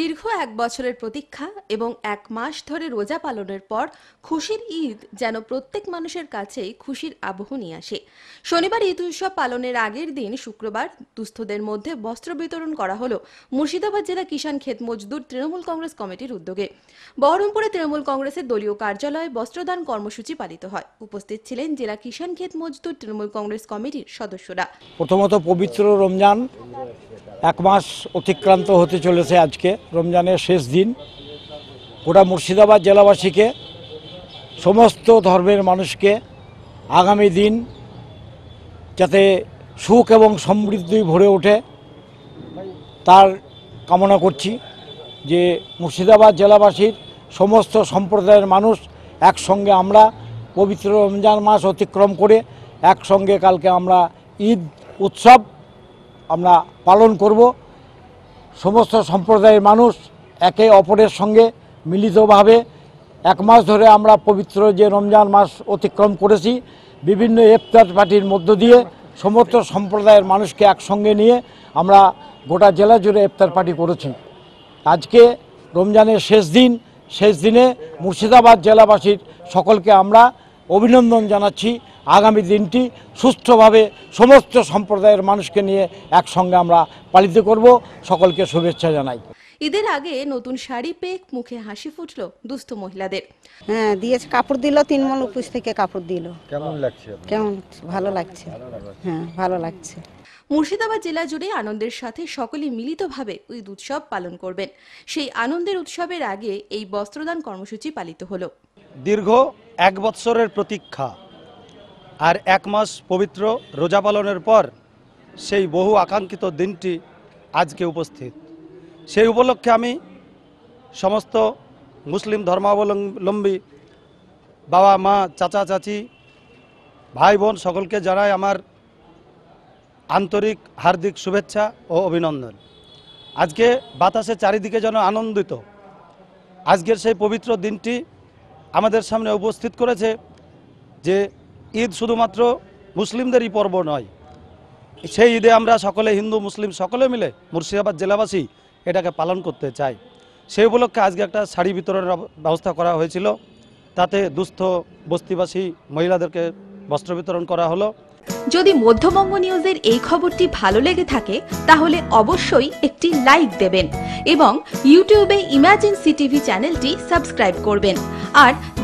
দীর্ঘ এক বছরের প্রতীক্ষা এবং এক মাস ধরে রোজা পালনের পর খুশির ঈদ যেন প্রত্যেক মানুষের কাছেই খুশির আবহ নিয়ে আসে শনিবার ঈদ উৎসব পালনের আগের দিন শুক্রবার দুস্থদের মধ্যে বস্ত্র বিতরণ করা হলো মুর্শিদাবাদ জেলা কিষাণ ক্ষেত মজদুর তৃণমূল কংগ্রেস কমিটির উদ্যোগে বহরমপুরে তৃণমূল কংগ্রেসের দলীয় কার্যালয়ে বস্ত্রদান কর্মসূচি পালিত হয় উপস্থিত ছিলেন জেলা কিষাণ ক্ষেত মজদুর তৃণমূল কংগ্রেস কমিটির সদস্যরা প্রথমত পবিত্র রমজান এক মাস অতিক্রান্ত হতে চলেছে আজকে রমজানের শেষ দিন গোটা মুর্শিদাবাদ জেলাবাসীকে সমস্ত ধর্মের মানুষকে আগামী দিন যাতে সুখ এবং সমৃদ্ধি ভরে ওঠে তার কামনা করছি যে মুর্শিদাবাদ জেলাবাসীর সমস্ত সম্প্রদায়ের মানুষ একসঙ্গে আমরা পবিত্র রমজান মাস অতিক্রম করে একসঙ্গে কালকে আমরা ঈদ উৎসব আমরা পালন করব সমস্ত সম্প্রদায়ের মানুষ একে অপরের সঙ্গে মিলিতভাবে এক মাস ধরে আমরা পবিত্র যে রমজান মাস অতিক্রম করেছি বিভিন্ন এফতার পার্টির মধ্য দিয়ে সমস্ত সম্প্রদায়ের মানুষকে একসঙ্গে নিয়ে আমরা গোটা জেলা জুড়ে এফতার পার্টি করেছি আজকে রমজানের শেষ দিন শেষ দিনে মুর্শিদাবাদ জেলাবাসীর সকলকে আমরা অভিনন্দন জানাচ্ছি আগামী দিনটি সুস্থভাবে সমস্ত সম্প্রদায়ের মানুষকে নিয়ে একসঙ্গে আমরা পালিত করব সকলকে শুভেচ্ছা জানাই ঈদের আগে নতুন শাড়ি পেয়ে মুখে হাসি ফুটল দুস্থ মহিলাদের হ্যাঁ দিয়েছে কাপড় দিল তিন মল উপোস থেকে কাপড় দিল কেমন লাগছে কেমন ভালো লাগছে হ্যাঁ ভালো লাগছে মুর্শিদাবাদ জেলা জুড়ে আনন্দের সাথে সকলে মিলিতভাবে ঈদ উৎসব পালন করবেন সেই আনন্দের উৎসবের আগে এই বস্ত্রদান কর্মসূচি পালিত হলো দীর্ঘ এক বৎসরের প্রতীক্ষা আর এক মাস পবিত্র রোজা পালনের পর সেই বহু আকাঙ্ক্ষিত দিনটি আজকে উপস্থিত সেই উপলক্ষে আমি সমস্ত মুসলিম ধর্মাবলম্বী বাবা মা চাচা চাচি ভাই বোন সকলকে জানাই আমার আন্তরিক হার্দিক শুভেচ্ছা ও অভিনন্দন আজকে বাতাসে চারিদিকে যেন আনন্দিত আজকের সেই পবিত্র দিনটি আমাদের সামনে উপস্থিত করেছে যে ঈদ শুধুমাত্র মুসলিমদেরই পর্ব নয় সেই ঈদে আমরা সকলে হিন্দু মুসলিম সকলে মিলে মুর্শিদাবাদ জেলাবাসী এটাকে পালন করতে চাই সেই উপলক্ষে আজকে একটা শাড়ি বিতরণের ব্যবস্থা করা হয়েছিল তাতে দুস্থ বস্তিবাসী মহিলাদেরকে বস্ত্র বিতরণ করা হলো যদি মধ্যবঙ্গ নিউজের এই খবরটি ভালো লেগে থাকে তাহলে অবশ্যই একটি লাইক দেবেন এবং ইউটিউবে ইমার্জেন্সি টিভি চ্যানেলটি সাবস্ক্রাইব করবেন আর